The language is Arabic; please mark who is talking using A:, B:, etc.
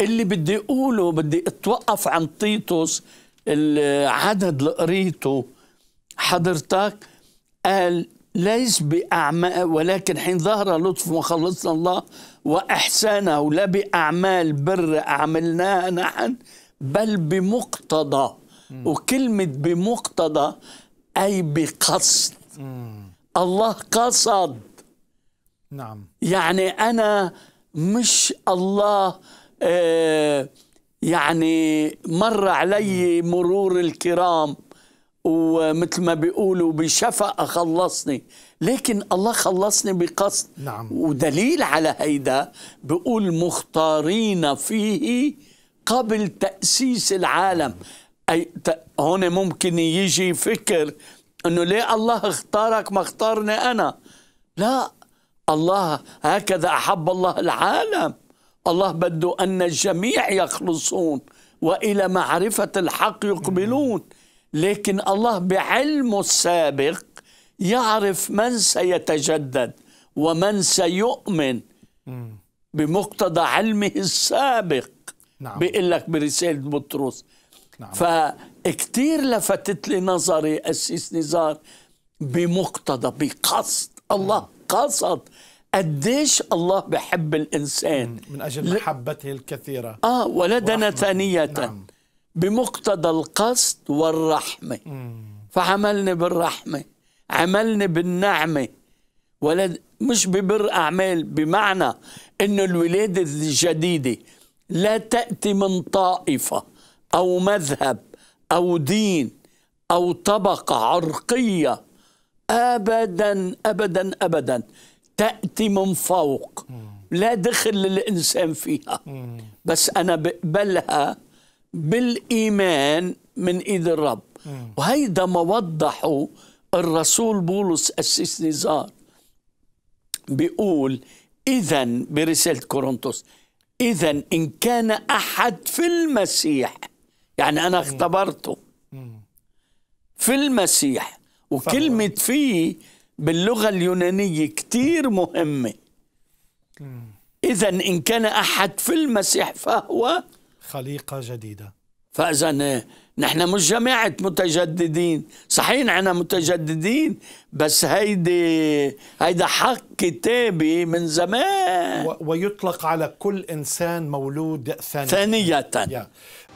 A: اللي بدي اقوله بدي اتوقف عن طيطس العدد اللي قريته حضرتك قال ليس بأعمال ولكن حين ظهر لطف مخلصنا الله وإحسانه لا بأعمال بر عملناها نحن بل بمقتضى وكلمة بمقتضى أي بقصد الله قصد نعم يعني أنا مش الله آه، يعني مر علي مرور الكرام ومثل ما بيقولوا بشفقة خلصني لكن الله خلصني بقصد نعم. ودليل على هيدا بيقول مختارين فيه قبل تأسيس العالم أي هون ممكن يجي فكر أنه ليه الله اختارك ما اختارني أنا لا الله هكذا أحب الله العالم الله بده أن الجميع يخلصون وإلى معرفة الحق يقبلون لكن الله بعلمه السابق يعرف من سيتجدد ومن سيؤمن بمقتضى علمه السابق نعم. بيقول لك برسالة بطرس نعم. فكتير لفتت لي نظري أسيس نزار بمقتضى بقصد الله نعم. قصد قديش الله بحب الإنسان من أجل محبته الكثيرة آه ولدنا ثانية نعم. بمقتضى القصد والرحمة مم. فعملني بالرحمة عملني بالنعمة ولد مش ببر أعمال بمعنى أن الولادة الجديدة لا تأتي من طائفة أو مذهب أو دين أو طبقة عرقية أبدا أبدا أبدا تأتي من فوق لا دخل للإنسان فيها بس أنا بقبلها بالإيمان من إيد الرب وهيدا ما وضحه الرسول بولس أسس نزار بيقول إذا برسالة كورنثوس إذا إن كان أحد في المسيح يعني أنا اختبرته في المسيح وكلمة فيه باللغة اليونانية كتير مهمة إذا إن كان أحد في المسيح فهو خليقة جديدة فإذا نحن مش جماعة متجددين صحيح نحن متجددين بس هيدي هيدا حق كتابي من زمان و... ويطلق على كل إنسان مولود ثانية ثانية yeah.